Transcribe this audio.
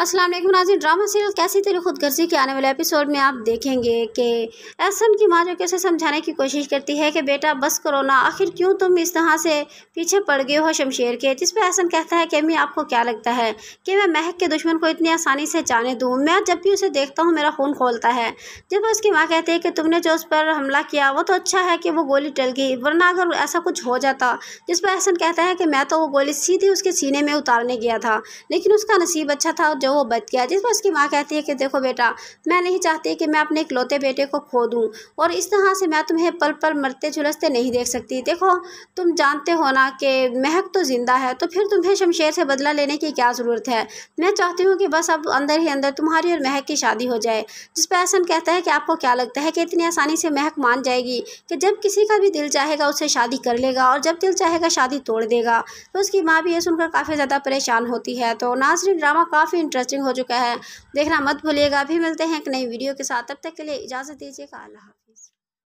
अस्सलाम वालेकुम नाजिन drama serial कैसी तेरी खुदगर्जी के आने वाले एपिसोड में आप देखेंगे कि एहसन की माँ जो कैसे समझाने की कोशिश करती है कि बेटा बस करो ना आखिर क्यों तुम इस तरह से पीछे पड़ गए हो शमशेर के जिस पर एहसन कहता है कि अम्मी आपको क्या लगता है कि मैं महक के दुश्मन को इतनी आसानी से जाने दूँ मैं जब भी उसे देखता हूँ मेरा खून खोलता है जब उसकी माँ कहती है कि तुमने जो उस पर हमला किया वो तो अच्छा है कि वो गोली टल गई वरना अगर ऐसा कुछ हो जाता जिस पर एहसन कहता है कि मैं तो वो गोली सीधी उसके सीने में उतारने गया था लेकिन उसका नसीब अच्छा था जो है वो बच गया जिसमें उसकी माँ कहती है कि देखो बेटा मैं नहीं चाहती कि मैं अपने इकलौते बेटे को खो दूँ और इस तरह से मैं तुम्हें पल पल मरते झुलसते नहीं देख सकती देखो तुम जानते हो ना कि महक तो ज़िंदा है तो फिर तुम्हें शमशेर से बदला लेने की क्या ज़रूरत है मैं चाहती हूँ कि बस अब अंदर ही अंदर तुम्हारी और महक की शादी हो जाए जिस पर एहसन कहता है कि आपको क्या लगता है कि इतनी आसानी से महक मान जाएगी कि जब किसी का भी दिल चाहेगा उसे शादी कर लेगा और जब दिल चाहेगा शादी तोड़ देगा तो उसकी माँ भी ये सुनकर काफ़ी ज़्यादा परेशान होती है तो नाजरी ड्रामा काफ़ी इंटरेस्ट स्ट्रेचिंग हो चुका है देखना मत भूलिएगा अभी मिलते हैं एक नई वीडियो के साथ तब तक के लिए इजाज़त दीजिएगा अल्लाह हाफिज़